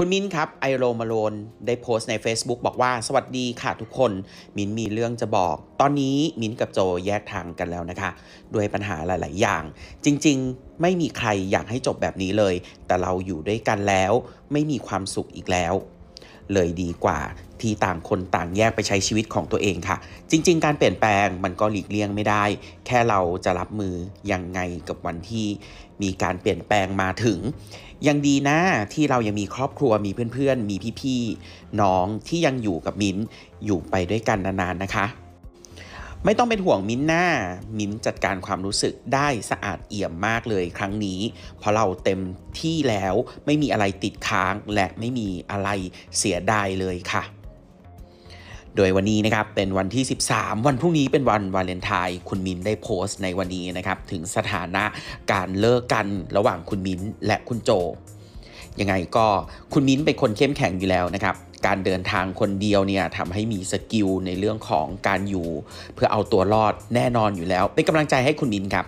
คุณมินครับ ไอโรมาโลนได้โพสต์ใน Facebook บอกว่าสวัสดีค่ะทุกคน มินมีเรื่องจะบอก ตอนนี้มินกับโจแยกทางกันแล้วนะคะ ด้วยปัญหาหลาย ๆ อย่าง จริงๆไม่มีใครอยากให้จบแบบนี้เลย แต่เราอยู่ด้วยกันแล้ว ไม่มีความสุขอีกแล้ว เลยดีกว่าที่ต่างคนต่างแยกไปใช้ชีวิตของตัวเองค่ะ จริง ๆ การเปลี่ยนแปลงมันก็หลีกเลี่ยงไม่ได้ แค่เราจะรับมือยังไงกับวันที่มีการเปลี่ยนแปลงมาถึง ยังดีนะ ที่เรายังมีครอบครัวมีเพื่อน ๆ มีพี่ ๆ น้องที่ยังอยู่กับมิ้นอยู่ไปด้วยกันนานๆนะคะ ไม่ต้องเป็นห่วงมิ้นหน้ามิ้นจัดการความรู้สึกได้สะอาดเอี่ยมมากเลยครั้งนี้ เพราะเราเต็มที่แล้วไม่มีอะไรติดค้างและไม่มีอะไรเสียดายเลยค่ะโดยวันนี้นะครับเป็นวันที่ 13 วันพรุ่งนี้เป็นวันวาเลนไทน์คุณมิ้นได้โพสต์ในวันนี้นะครับถึงสถานะการเลิกกันระหว่างคุณมิ้นและคุณโจยังไงก็คุณมิ้นเป็นคนเข้มแข็งอยู่แล้วนะครับการเดินทางคนเดียวเนี่ยทำให้มีสกิลในเรื่องของการอยู่ เพื่อเอาตัวรอดแน่นอนอยู่แล้วเป็นกำลังใจให้คุณมิ้นครับ